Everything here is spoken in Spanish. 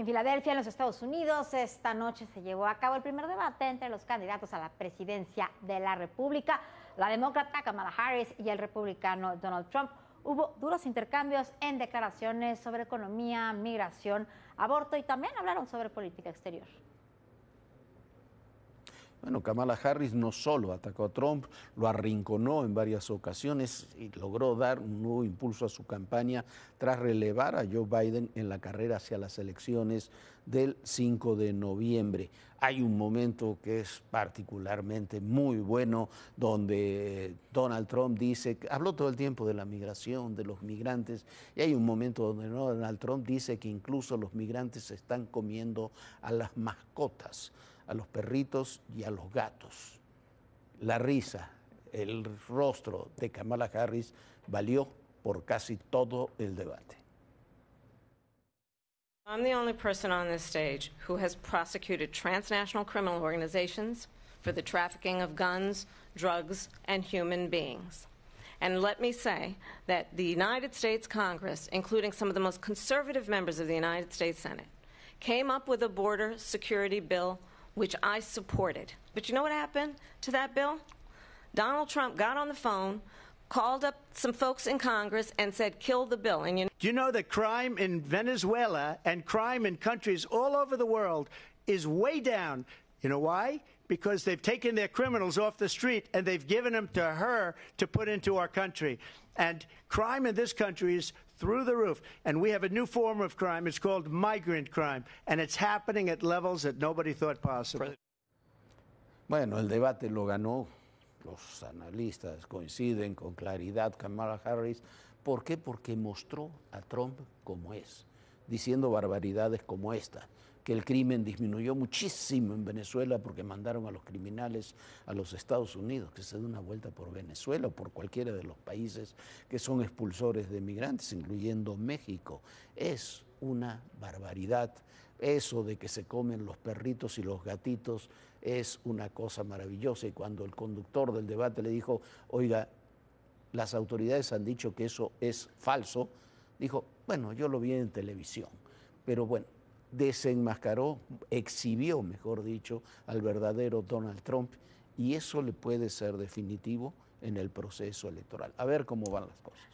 en Filadelfia, en los Estados Unidos, esta noche se llevó a cabo el primer debate entre los candidatos a la presidencia de la República, la demócrata Kamala Harris y el republicano Donald Trump. Hubo duros intercambios en declaraciones sobre economía, migración, aborto y también hablaron sobre política exterior. Bueno, Kamala Harris no solo atacó a Trump, lo arrinconó en varias ocasiones y logró dar un nuevo impulso a su campaña tras relevar a Joe Biden en la carrera hacia las elecciones del 5 de noviembre. Hay un momento que es particularmente muy bueno donde Donald Trump dice, habló todo el tiempo de la migración, de los migrantes, y hay un momento donde Donald Trump dice que incluso los migrantes se están comiendo a las mascotas a los perritos y a los gatos. La risa, el rostro de Kamala Harris valió por casi todo el debate. I'm the only person on this stage who has prosecuted transnational criminal organizations for the trafficking of guns, drugs, and human beings. And let me say that the United States Congress, including some of the most conservative members of the United States Senate, came up with a border security bill which I supported. But you know what happened to that bill? Donald Trump got on the phone, called up some folks in Congress, and said, kill the bill. And you Do you know that crime in Venezuela and crime in countries all over the world is way down? You know why? because they've taken their criminals off the street and they've given them to her to put into our country. And crime in this country is through the roof. And we have a new form of crime. It's called migrant crime. And it's happening at levels that nobody thought possible. Bueno, el debate lo ganó. Los analistas coinciden con claridad Kamala Harris. ¿Por qué? Porque mostró a Trump como es. diciendo barbaridades como esta, que el crimen disminuyó muchísimo en Venezuela porque mandaron a los criminales a los Estados Unidos, que se dé una vuelta por Venezuela o por cualquiera de los países que son expulsores de migrantes, incluyendo México. Es una barbaridad. Eso de que se comen los perritos y los gatitos es una cosa maravillosa. Y cuando el conductor del debate le dijo, oiga, las autoridades han dicho que eso es falso, dijo, bueno, yo lo vi en televisión, pero bueno, desenmascaró, exhibió, mejor dicho, al verdadero Donald Trump y eso le puede ser definitivo en el proceso electoral. A ver cómo van las cosas.